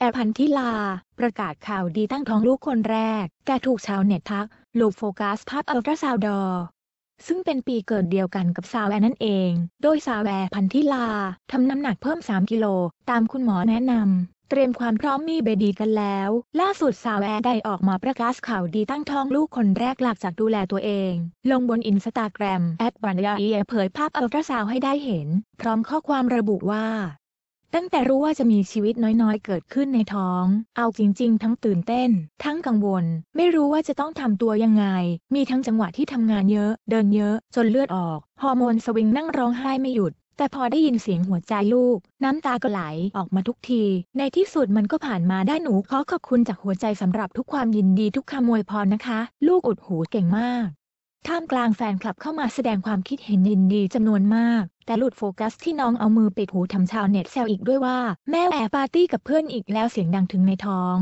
แอพันธิลาประกาศข่าวดีตั้งท้องลูกคนแรก แกถูกชาวเน็ตทักลูกโฟกัส ภาพอัลตราซาวดอ ซึ่งเป็นปีเกิดเดียวกันกับสาวแวนั่นเอง โดยสาวแวพันธิลาทำน้ำหนักเพิ่ม 3กิโลตามคุณหมอแนะนำเตรียมความพร้อมมีเบบีกันแล้ว ล่าสุดสาวแวนได้ออกมาประกาศข่าวดีตั้งท้องลูกคนแรกหลักจากดูแลตัวเอง ลงบนอินสตาแกรมแอดบันยาเอเผยภาพอัลตราซาวให้ได้เห็น พร้อมข้อความระบุว่าตั้งแต่รู้ว่าจะมีชีวิตน้อยๆ เกิดขึ้นในท้อง เอาจริงๆ ทั้งตื่นเต้น ทั้งกังวล ไม่รู้ว่าจะต้องทำตัวยังไง มีทั้งจังหวะที่ทำงานเยอะ เดินเยอะ จนเลือดออก ฮอร์โมนสวิงนั่งร้องไห้ไม่หยุด แต่พอได้ยินเสียงหัวใจลูก น้ำตาก็ไหลออกมาทุกที ในที่สุดมันก็ผ่านมาได้ หนู ขอขอบคุณจากหัวใจสำหรับทุกความยินดี ทุกคำมวยพรนะคะ ลูกอุดหูเก่งมากท่ามกลางแฟนคลับเข้ามาแสดงความคิดเห็นยินดีจำนวนมาก แต่หลุดโฟกัสที่น้องเอามือปิดหูทำชาวเน็ตแซวอีกด้วยว่า แม่แอบปาร์ตี้กับเพื่อนอีกแล้วเสียงดังถึงในท้อง